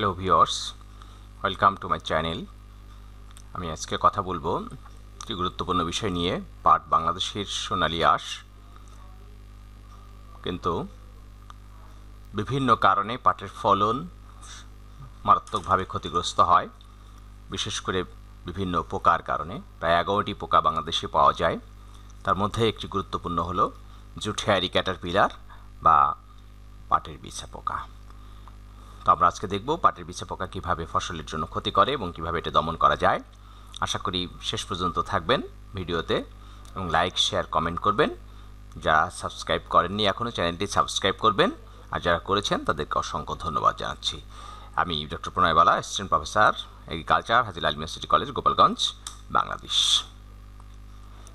hello viewers welcome to my channel আমি আজকে কথা বলবো একটি গুরুত্বপূর্ণ বিষয় নিয়ে পাট বাংলাদেশের সোনালি আস কিন্তু বিভিন্ন কারণে পাটের ফলন মারাত্মকভাবে ক্ষতিগ্রস্ত হয় বিশেষ করে বিভিন্ন পোকার কারণে প্রায় এগারোটি পোকা বাংলাদেশে পাওয়া যায় তার মধ্যে একটি গুরুত্বপূর্ণ হলো জুঠিয়ারি পিলার বা পাটের বিছা পোকা তো আমরা আজকে দেখব পাটের বিছে পোকা কীভাবে ফসলের জন্য ক্ষতি করে এবং কীভাবে এটা দমন করা যায় আশা করি শেষ পর্যন্ত থাকবেন ভিডিওতে এবং লাইক শেয়ার কমেন্ট করবেন যারা সাবস্ক্রাইব করেননি এখনও চ্যানেলটি সাবস্ক্রাইব করবেন আর যারা করেছেন তাদেরকে অসংখ্য ধন্যবাদ জানাচ্ছি আমি ডক্টর প্রণয় বালা অ্যাসিস্ট্যান্ট প্রফেসর এগ্রিকালচার হাজির আলমিয়া সিটি কলেজ গোপালগঞ্জ বাংলাদেশ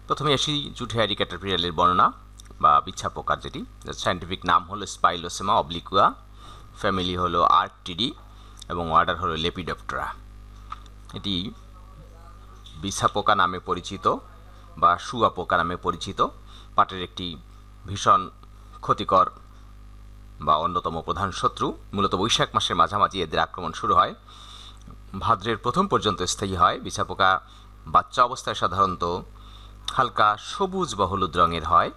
প্রথমে আসি হ্যারি ক্যাটারপিরিয়ালের বর্ণনা বা বিছা পোকার যেটি সায়েন্টিফিক নাম হলো স্পাইলোসেমা অবলিকুয়া ফ্যামিলি হলো আর্টিডি এবং অর্ডার হলো লেপিডপ্টরা এটি বিছা নামে পরিচিত বা শুয়া পোকা নামে পরিচিত পাটের একটি ভীষণ ক্ষতিকর বা অন্যতম প্রধান শত্রু মূলত বৈশাখ মাসের মাঝামাঝি এদের আক্রমণ শুরু হয় ভাদ্রের প্রথম পর্যন্ত স্থায়ী হয় বিছা পোকা বাচ্চা অবস্থায় সাধারণত হালকা সবুজ বা হলুদ রঙের হয়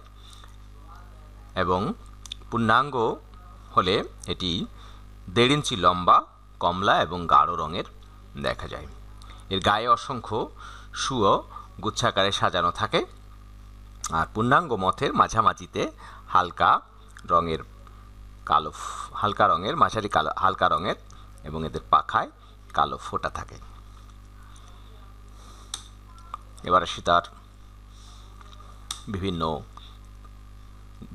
এবং পূর্ণাঙ্গ হলে এটি দেড় ইঞ্চি লম্বা কমলা এবং গাঢ় রঙের দেখা যায় এর গায়ে অসংখ্য সুও গুচ্ছাকারে সাজানো থাকে আর পূর্ণাঙ্গ মথের মাঝামাঝিতে হালকা রঙের কালো হালকা রঙের মাঝারি কালো হালকা রঙের এবং এদের পাখায় কালো ফোটা থাকে এবার আসি তার বিভিন্ন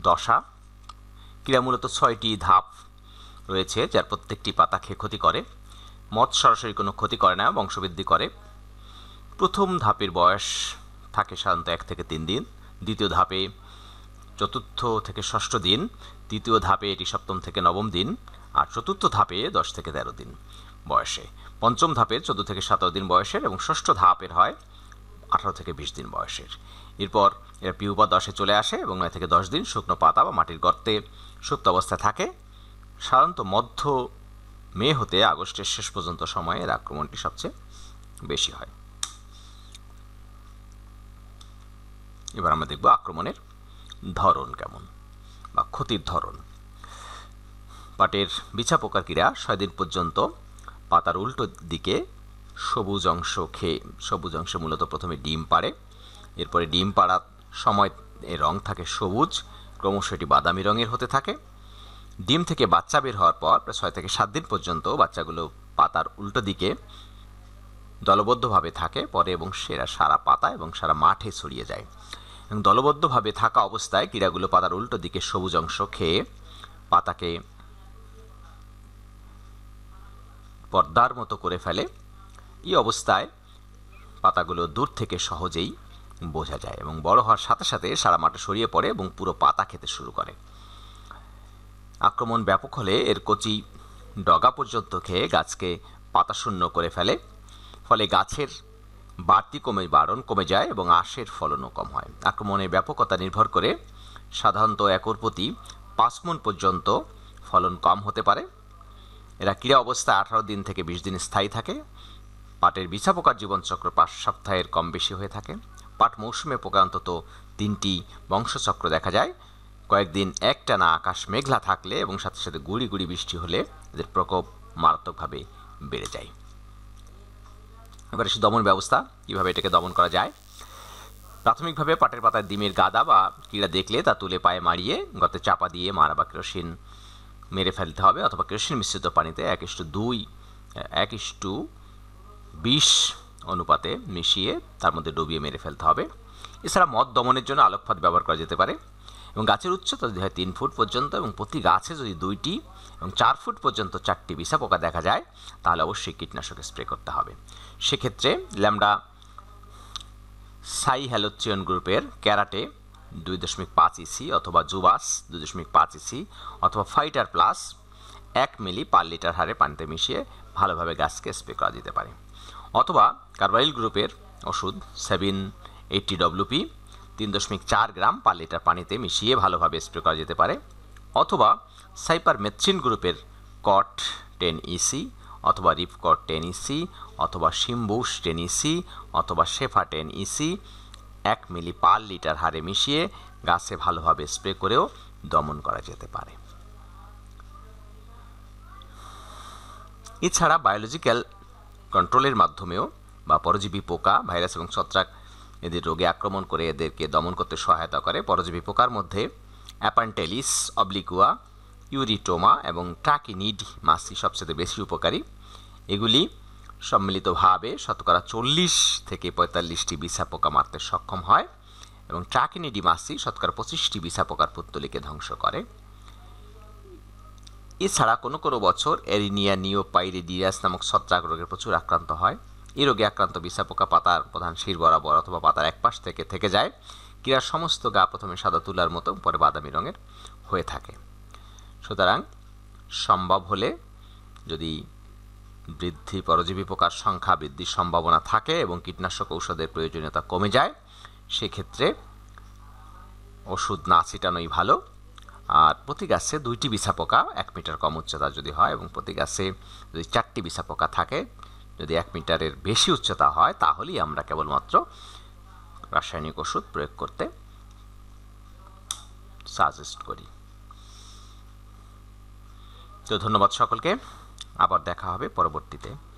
দশা ক্রীড়া মূলত ছয়টি ধাপ রয়েছে যার প্রত্যেকটি পাতা খেয়ে ক্ষতি করে মদ সরাসরি কোনো ক্ষতি করে না বংশবৃদ্ধি করে প্রথম ধাপের বয়স থাকে সাধারণত এক থেকে তিন দিন দ্বিতীয় ধাপে চতুর্থ থেকে ষষ্ঠ দিন তৃতীয় ধাপে এটি সপ্তম থেকে নবম দিন আর চতুর্থ ধাপে দশ থেকে তেরো দিন বয়সে পঞ্চম ধাপে চোদ্দো থেকে সতেরো দিন বয়সের এবং ষষ্ঠ ধাপের হয় আঠারো থেকে বিশ দিন বয়সের এরপর এরা পিউপা দশে চলে আসে এবং নয় থেকে দশ দিন শুকনো পাতা বা মাটির গর্তে সুপ্ত অবস্থায় থাকে সাধারণত মধ্য মে হতে আগস্টের শেষ পর্যন্ত সময়ে এর আক্রমণটি সবচেয়ে বেশি হয় এবার আমরা দেখব আক্রমণের ধরন কেমন বা ক্ষতির ধরন পাটের বিছা পোকার ক্রীড়া ছয় দিন পর্যন্ত পাতার উল্টো দিকে সবুজ অংশ খেয়ে সবুজ অংশে মূলত প্রথমে ডিম পাড়ে এরপরে ডিম পাড়ার সময় এর রং থাকে সবুজ ক্রমশ এটি বাদামি রঙের হতে থাকে ডিম থেকে বাচ্চা বের হওয়ার পর প্রায় ছয় থেকে সাত দিন পর্যন্ত বাচ্চাগুলো পাতার উল্টো দিকে দলবদ্ধভাবে থাকে পরে এবং সেরা সারা পাতা এবং সারা মাঠে ছড়িয়ে যায় এবং দলবদ্ধভাবে থাকা অবস্থায় ক্রীড়াগুলো পাতার উল্টো দিকে সবুজ অংশ খেয়ে পাতাকে পর্দার মতো করে ফেলে এই অবস্থায় পাতাগুলো দূর থেকে সহজেই বোঝা যায় এবং বড় হওয়ার সাথে সাথে সারা মাঠে সরিয়ে পড়ে এবং পুরো পাতা খেতে শুরু করে আক্রমণ ব্যাপক হলে এর কচি ডগা পর্যন্ত খেয়ে গাছকে পাতাশূন্য করে ফেলে ফলে গাছের বাড়তি কমে বাড়ন কমে যায় এবং আঁশের ফলনও কম হয় আক্রমণের ব্যাপকতা নির্ভর করে সাধারণত একর প্রতি পাঁচ মন পর্যন্ত ফলন কম হতে পারে এরা ক্রীড়া অবস্থা আঠারো দিন থেকে বিশ দিন স্থায়ী থাকে পাটের বিছাপোকার জীবনচক্র পাঁচ সপ্তাহের কম বেশি হয়ে থাকে পাট মৌসুমে পোকা অন্তত তিনটি বংশচক্র দেখা যায় কয়েকদিন একটানা আকাশ মেঘলা থাকলে এবং সাথে সাথে গুড়ি গুড়ি বৃষ্টি হলে এদের প্রকোপ মারাত্মকভাবে বেড়ে যায় এবার এসে দমন ব্যবস্থা কীভাবে এটাকে দমন করা যায় প্রাথমিকভাবে পাটের পাতায় ডিমের গাদা বা কীড়া দেখলে তা তুলে পায়ে মারিয়ে গতে চাপা দিয়ে মারা বা কেরোসিন মেরে ফেলতে হবে অথবা কেরোসিন মিশ্রিত পানিতে এক ইস্টু দুই এক ইস্টু বিশ অনুপাতে মিশিয়ে তার মধ্যে ডুবিয়ে মেরে ফেলতে হবে এছাড়া মদ দমনের জন্য আলোকপাত ব্যবহার করা যেতে পারে এবং গাছের উচ্চতা যদি হয় তিন ফুট পর্যন্ত এবং প্রতি গাছে যদি দুইটি এবং চার ফুট পর্যন্ত চারটি বিষা পোকা দেখা যায় তাহলে অবশ্যই কীটনাশক স্প্রে করতে হবে সেক্ষেত্রে ল্যামডা সাই হ্যালোচিয়ন গ্রুপের ক্যারাটে দুই দশমিক পাঁচ ইসি অথবা জুবাস দুই দশমিক পাঁচ ইসি অথবা ফাইটার প্লাস এক মিলি পার লিটার হারে পানিতে মিশিয়ে ভালোভাবে গাছকে স্প্রে করা যেতে পারে অথবা কার্বাইল গ্রুপের ওষুধ সেভিন এইটটি ডব্লুপি তিন দশমিক চার গ্রাম পার লিটার পানিতে মিশিয়ে ভালোভাবে স্প্রে করা যেতে পারে অথবা সাইপারমেথ্রিন গ্রুপের কট টেন ইসি অথবা রিপকট টেন ইসি অথবা সিম্বুস টেন ইসি অথবা শেফা টেন ইসি এক মিলি পার লিটার হারে মিশিয়ে গাছে ভালোভাবে স্প্রে করেও দমন করা যেতে পারে এছাড়া বায়োলজিক্যাল কন্ট্রোলের মাধ্যমেও বা পরজীবী পোকা ভাইরাস এবং ছত্রাক এদের রোগে আক্রমণ করে এদেরকে দমন করতে সহায়তা করে পরজীবী পোকার মধ্যে অ্যাপান্টেলিস অবলিকুয়া ইউরিটোমা এবং ট্রাকিনিড মাসি সবচেয়ে বেশি উপকারী এগুলি সম্মিলিতভাবে শতকরা চল্লিশ থেকে পঁয়তাল্লিশটি বিছা পোকা মারতে সক্ষম হয় এবং ট্রাকিনিডি মাসি শতকরা পঁচিশটি বিছা পোকার পুত্তলিকে ধ্বংস করে এছাড়া কোনো কোনো বছর এরিনিয়া নিওপাইরেডিয়াস নামক ছত্রাক রোগে প্রচুর আক্রান্ত হয় এই রোগে আক্রান্ত পোকা পাতার প্রধান শির বরাবর অথবা পাতার একপাশ থেকে থেকে যায় ক্রীড়ার সমস্ত গা প্রথমে সাদা তুলার মতো পরে বাদামি রঙের হয়ে থাকে সুতরাং সম্ভব হলে যদি বৃদ্ধি পরজীবী পোকার সংখ্যা বৃদ্ধির সম্ভাবনা থাকে এবং কীটনাশক ঔষধের প্রয়োজনীয়তা কমে যায় সেক্ষেত্রে ওষুধ না ছিটানোই ভালো আর প্রতি গাছে দুইটি বিছা পোকা এক মিটার কম উচ্চতা যদি হয় এবং প্রতি গাছে যদি চারটি বিছা পোকা থাকে যদি এক মিটারের বেশি উচ্চতা হয় তাহলেই আমরা কেবলমাত্র রাসায়নিক ওষুধ প্রয়োগ করতে সাজেস্ট করি তো ধন্যবাদ সকলকে আবার দেখা হবে পরবর্তীতে